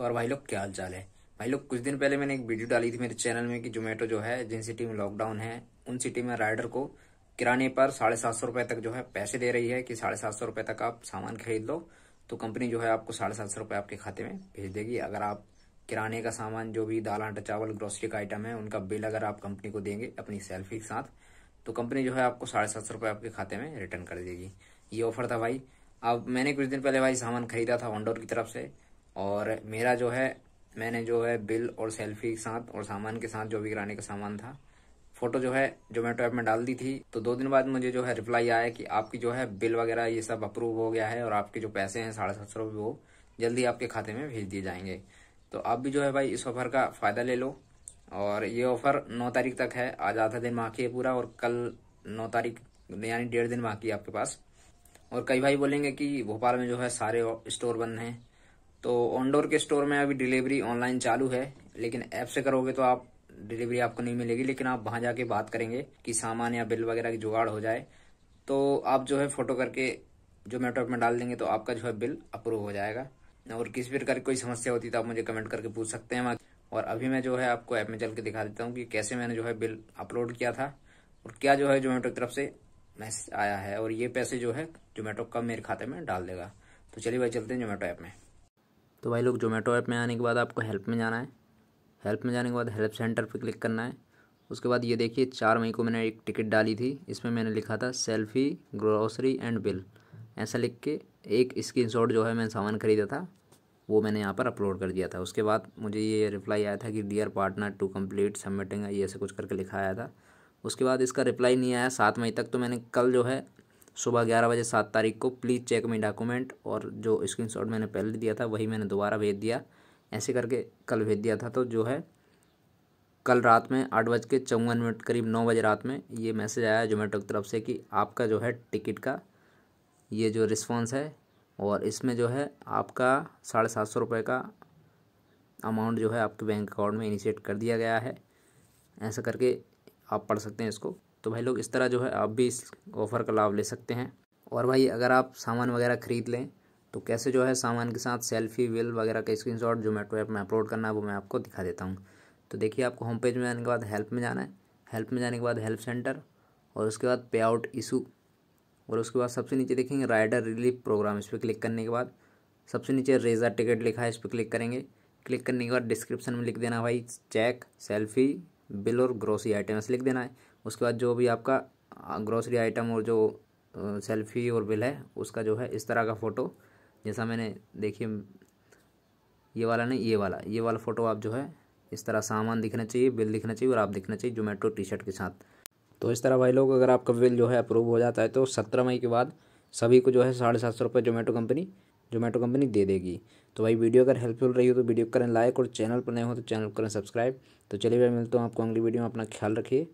तो और भाई लोग क्या हाल चाल है भाई लोग कुछ दिन पहले मैंने एक वीडियो डाली थी मेरे चैनल में कि जोमेटो जो है जिन सिटी में लॉकडाउन है उन सिटी में राइडर को किराने पर साढ़े सात सौ रुपए तक जो है पैसे दे रही है कि साढ़े सात सौ रुपए तक आप सामान खरीद लो तो कंपनी जो है आपको साढ़े सात सौ रुपए आपके खाते में भेज देगी अगर आप किराने का सामान जो भी दाल आटा चावल ग्रोसरी का आइटम है उनका बिल अगर आप कंपनी को देंगे अपनी सेल्फी के साथ तो कंपनी जो है आपको साढ़े सात सौ रुपए आपके खाते में रिटर्न कर देगी ये ऑफर था भाई अब मैंने कुछ दिन पहले भाई सामान खरीदा था ऑनडोर की तरफ से और मेरा जो है मैंने जो है बिल और सेल्फी के साथ और सामान के साथ जो भी किराने का सामान था फोटो जो है जोमेटो ऐप में डाल दी थी तो दो दिन बाद मुझे जो है रिप्लाई आया कि आपकी जो है बिल वगैरह ये सब अप्रूव हो गया है और आपके जो पैसे हैं साढ़े सात सौ रुपये वो जल्दी आपके खाते में भेज दिए जाएंगे तो आप भी जो है भाई इस ऑफर का फ़ायदा ले लो और ये ऑफर नौ तारीख तक है आज आधा दिन बाकी है पूरा और कल नौ तारीख यानी डेढ़ दिन बाकी है आपके पास और कई भाई बोलेंगे कि भोपाल में जो है सारे स्टोर बंद हैं तो ऑनडोर के स्टोर में अभी डिलीवरी ऑनलाइन चालू है लेकिन ऐप से करोगे तो आप डिलीवरी आपको नहीं मिलेगी लेकिन आप वहां जाके बात करेंगे कि सामान या बिल वगैरह की जुगाड़ हो जाए तो आप जो है फोटो करके जो मेटो में डाल देंगे तो आपका जो है बिल अप्रूव हो जाएगा और किसी प्रकार की कोई समस्या होती तो आप मुझे कमेंट करके पूछ सकते हैं और अभी मैं जो है आपको ऐप में चल के दिखा देता हूँ कि कैसे मैंने जो है बिल अपलोड किया था और क्या जो है जोमेटो की तरफ से मैसेज आया है और ये पैसे जो है जोमेटो कब मेरे खाते में डाल देगा तो चलिए भाई चलते हैं जोमेटो ऐप में तो भाई लोग जोमेटो ऐप में आने के बाद आपको हेल्प में जाना है हेल्प में जाने के बाद हेल्प सेंटर पर क्लिक करना है उसके बाद ये देखिए चार मई को मैंने एक टिकट डाली थी इसमें मैंने लिखा था सेल्फी ग्रोसरी एंड बिल ऐसा लिख के एक स्क्रीनशॉट जो है मैंने सामान खरीदा था वो मैंने यहाँ पर अपलोड कर दिया था उसके बाद मुझे ये रिप्लाई आया था कि dear partner to complete submitting ये ऐसे कुछ करके लिखा आया था उसके बाद इसका रिप्लाई नहीं आया सात मई तक तो मैंने कल जो है सुबह ग्यारह बजे सात तारीख को प्लीज़ चेक मई डॉक्यूमेंट और जो स्क्रीनशॉट मैंने पहले दिया था वही मैंने दोबारा भेज दिया ऐसे करके कल भेज दिया था तो जो है कल रात में आठ बज के चौवन मिनट करीब नौ बजे रात में ये मैसेज आया जोमेटो की तरफ से कि आपका जो है टिकट का ये जो रिस्पॉन्स है और इसमें जो है आपका साढ़े सात सौ रुपये का अमाउंट जो है आपके बैंक अकाउंट में इनिशिएट कर दिया गया है ऐसा करके आप पढ़ सकते हैं इसको तो भाई लोग इस तरह जो है आप भी इस ऑफ़र का लाभ ले सकते हैं और भाई अगर आप सामान वगैरह ख़रीद लें तो कैसे जो है सामान के साथ सेल्फी विल वगैरह का स्क्रीन शॉट जोमेटो ऐप में अपलोड करना है वो मैं आपको दिखा देता हूँ तो देखिए आपको होम पेज में जाने के बाद हेल्प में जाना है हेल्प में जाने के बाद हेल्प सेंटर और उसके बाद पे आउट इशू और उसके बाद सबसे नीचे देखेंगे राइडर रिलीफ प्रोग्राम इस पर क्लिक करने के बाद सबसे नीचे रेजा टिकट लिखा है इस पर क्लिक करेंगे क्लिक करने के बाद डिस्क्रिप्शन में लिख देना भाई चेक सेल्फी बिल और ग्रोसरी आइटम्स लिख देना है उसके बाद जो भी आपका ग्रोसरी आइटम और जो सेल्फी और बिल है उसका जो है इस तरह का फ़ोटो जैसा मैंने देखिए ये वाला नहीं ये वाला ये वाला फ़ोटो आप जो है इस तरह सामान दिखना चाहिए बिल दिखना चाहिए और आप दिखना चाहिए जोमेटो टी शर्ट के साथ तो इस तरह भाई लोग अगर आपका बिल जो है अप्रूव हो जाता है तो सत्रह मई के बाद सभी को जो है साढ़े सात सौ रुपये जोमेटो कंपनी जोमेटो कंपनी दे देगी तो भाई वीडियो अगर हेल्पफुल रही हो तो वीडियो करें लाइक और चैनल पर नए हो तो चैनल करें सब्सक्राइब तो चलिए भाई मिलता हूँ आपको अगली वीडियो में अपना ख्याल रखिए